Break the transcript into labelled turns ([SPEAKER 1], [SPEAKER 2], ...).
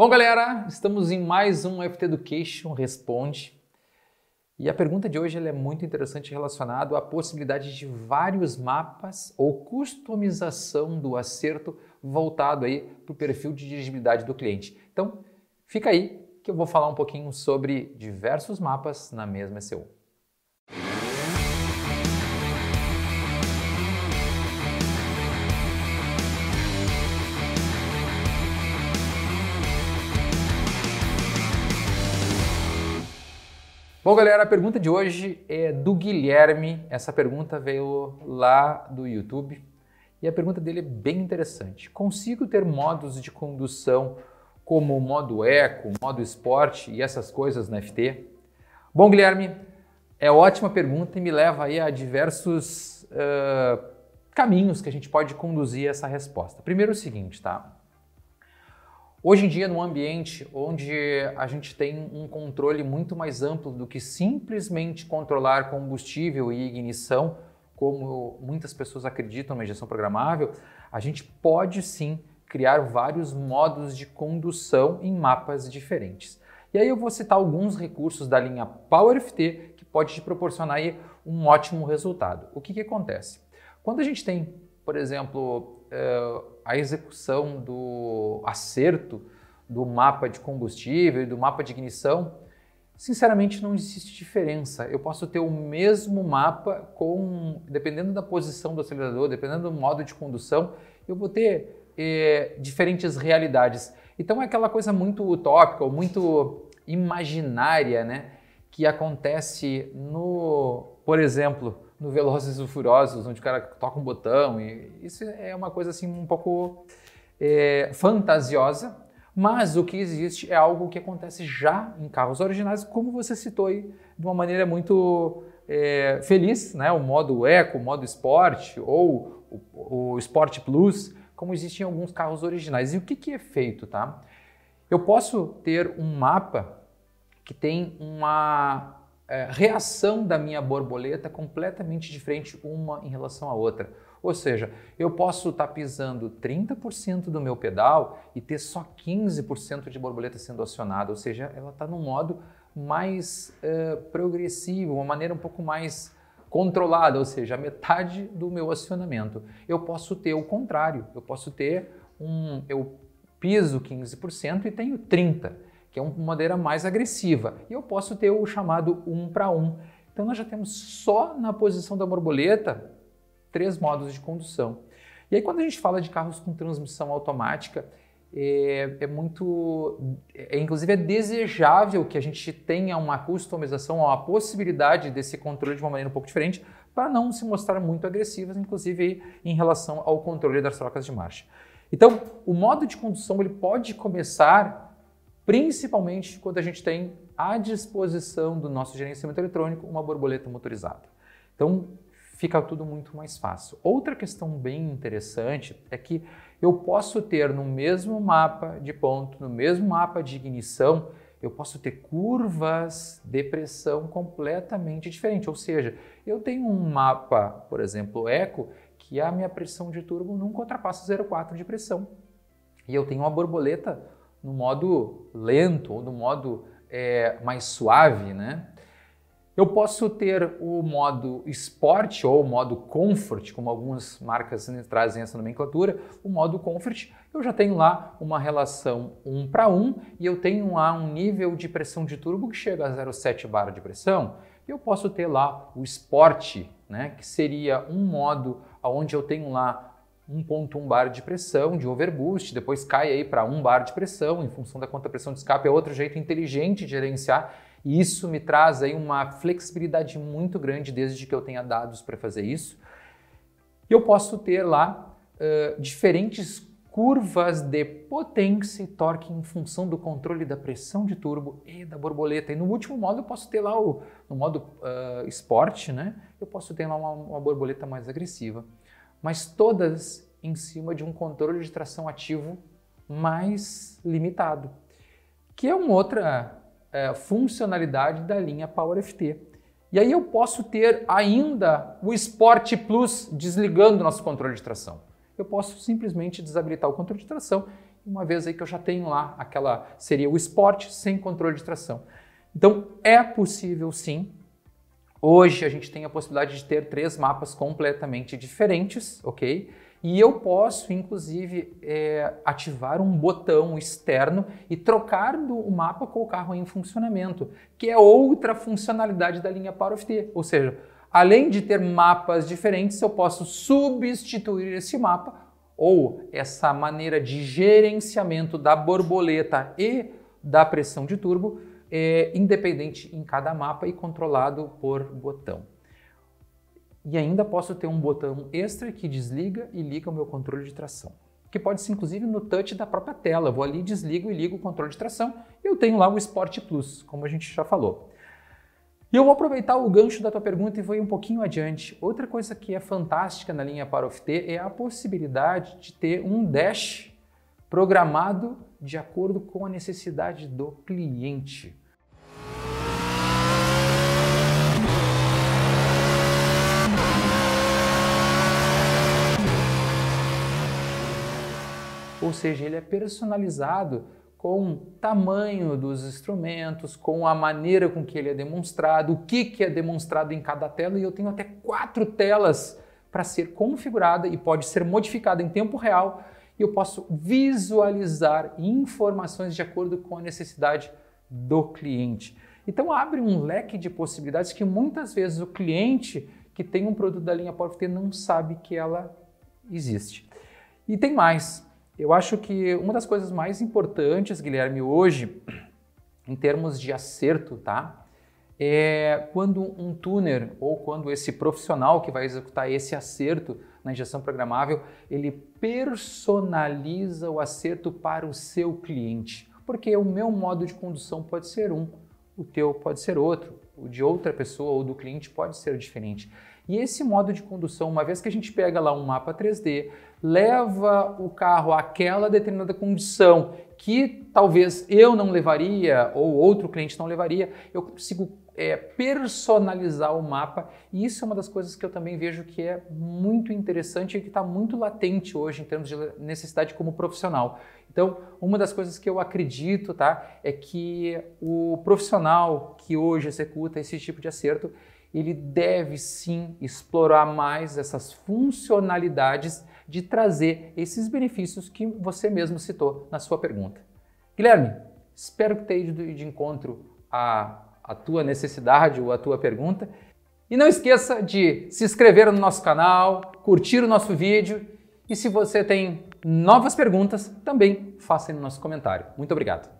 [SPEAKER 1] Bom, galera, estamos em mais um FT Education Responde. E a pergunta de hoje é muito interessante relacionada à possibilidade de vários mapas ou customização do acerto voltado aí para o perfil de dirigibilidade do cliente. Então, fica aí que eu vou falar um pouquinho sobre diversos mapas na mesma SEO. Bom, galera, a pergunta de hoje é do Guilherme. Essa pergunta veio lá do YouTube e a pergunta dele é bem interessante. Consigo ter modos de condução como o modo eco, modo esporte e essas coisas na FT? Bom, Guilherme, é ótima pergunta e me leva aí a diversos uh, caminhos que a gente pode conduzir essa resposta. Primeiro, é o seguinte, tá? Hoje em dia, num ambiente onde a gente tem um controle muito mais amplo do que simplesmente controlar combustível e ignição, como muitas pessoas acreditam na injeção programável, a gente pode sim criar vários modos de condução em mapas diferentes. E aí eu vou citar alguns recursos da linha PowerFT que pode te proporcionar um ótimo resultado. O que, que acontece? Quando a gente tem, por exemplo, uh, a execução do acerto do mapa de combustível e do mapa de ignição, sinceramente não existe diferença. Eu posso ter o mesmo mapa com, dependendo da posição do acelerador, dependendo do modo de condução, eu vou ter eh, diferentes realidades. Então é aquela coisa muito utópica ou muito imaginária, né, que acontece no, por exemplo, no Velozes e Furiosos, onde o cara toca um botão. E isso é uma coisa assim um pouco é, fantasiosa, mas o que existe é algo que acontece já em carros originais, como você citou aí, de uma maneira muito é, feliz, né? o modo eco, o modo Sport ou o, o Sport Plus, como existem alguns carros originais. E o que, que é feito, tá? Eu posso ter um mapa que tem uma é, reação da minha borboleta completamente diferente uma em relação à outra. Ou seja, eu posso estar tá pisando 30% do meu pedal e ter só 15% de borboleta sendo acionada, ou seja, ela está num modo mais é, progressivo, uma maneira um pouco mais controlada, ou seja, metade do meu acionamento. Eu posso ter o contrário, eu posso ter um. Eu piso 15% e tenho 30% que é uma maneira mais agressiva. E eu posso ter o chamado um para um. Então nós já temos só na posição da borboleta três modos de condução. E aí quando a gente fala de carros com transmissão automática, é, é muito, é, inclusive é desejável que a gente tenha uma customização, uma possibilidade desse controle de uma maneira um pouco diferente, para não se mostrar muito agressivas, inclusive em relação ao controle das trocas de marcha. Então, o modo de condução ele pode começar principalmente quando a gente tem à disposição do nosso gerenciamento eletrônico uma borboleta motorizada. Então, fica tudo muito mais fácil. Outra questão bem interessante é que eu posso ter no mesmo mapa de ponto, no mesmo mapa de ignição, eu posso ter curvas de pressão completamente diferentes. Ou seja, eu tenho um mapa, por exemplo, eco, que a minha pressão de turbo nunca ultrapassa 0,4 de pressão. E eu tenho uma borboleta no modo lento ou no modo é, mais suave, né? Eu posso ter o modo Sport ou o modo Comfort, como algumas marcas trazem essa nomenclatura. O modo Comfort, eu já tenho lá uma relação 1 para 1 e eu tenho lá um nível de pressão de turbo que chega a 0,7 bar de pressão. eu posso ter lá o Sport, né, que seria um modo onde eu tenho lá 1.1 bar de pressão, de overboost, depois cai aí para 1 bar de pressão, em função da quanta pressão de escape, é outro jeito inteligente de gerenciar, e isso me traz aí uma flexibilidade muito grande desde que eu tenha dados para fazer isso. E eu posso ter lá uh, diferentes curvas de potência e torque em função do controle da pressão de turbo e da borboleta. E no último modo eu posso ter lá o no modo uh, esporte, né? Eu posso ter lá uma, uma borboleta mais agressiva mas todas em cima de um controle de tração ativo mais limitado, que é uma outra é, funcionalidade da linha Power FT. E aí eu posso ter ainda o Sport Plus desligando nosso controle de tração. Eu posso simplesmente desabilitar o controle de tração, uma vez aí que eu já tenho lá aquela seria o Sport sem controle de tração. Então é possível sim Hoje a gente tem a possibilidade de ter três mapas completamente diferentes, ok? E eu posso, inclusive, é, ativar um botão externo e trocar do, o mapa com o carro em funcionamento, que é outra funcionalidade da linha Power of T. Ou seja, além de ter mapas diferentes, eu posso substituir esse mapa ou essa maneira de gerenciamento da borboleta e da pressão de turbo é, independente em cada mapa e controlado por botão. E ainda posso ter um botão extra que desliga e liga o meu controle de tração. Que pode ser inclusive no touch da própria tela. vou ali, desligo e ligo o controle de tração e eu tenho lá o Sport Plus, como a gente já falou. E eu vou aproveitar o gancho da tua pergunta e vou ir um pouquinho adiante. Outra coisa que é fantástica na linha para T é a possibilidade de ter um dash programado de acordo com a necessidade do cliente. ou seja, ele é personalizado com o tamanho dos instrumentos, com a maneira com que ele é demonstrado, o que, que é demonstrado em cada tela, e eu tenho até quatro telas para ser configurada e pode ser modificada em tempo real, e eu posso visualizar informações de acordo com a necessidade do cliente. Então abre um leque de possibilidades que muitas vezes o cliente que tem um produto da linha Power não sabe que ela existe. E tem mais. Eu acho que uma das coisas mais importantes, Guilherme, hoje, em termos de acerto, tá? É quando um tuner ou quando esse profissional que vai executar esse acerto na injeção programável, ele personaliza o acerto para o seu cliente. Porque o meu modo de condução pode ser um, o teu pode ser outro, o de outra pessoa ou do cliente pode ser diferente. E esse modo de condução, uma vez que a gente pega lá um mapa 3D, leva o carro àquela determinada condição que talvez eu não levaria ou outro cliente não levaria, eu consigo é, personalizar o mapa e isso é uma das coisas que eu também vejo que é muito interessante e que está muito latente hoje em termos de necessidade como profissional. Então, uma das coisas que eu acredito, tá, é que o profissional que hoje executa esse tipo de acerto, ele deve sim explorar mais essas funcionalidades de trazer esses benefícios que você mesmo citou na sua pergunta. Guilherme, espero que tenha ido de encontro à, a tua necessidade ou à tua pergunta. E não esqueça de se inscrever no nosso canal, curtir o nosso vídeo e se você tem novas perguntas, também faça aí no nosso comentário. Muito obrigado!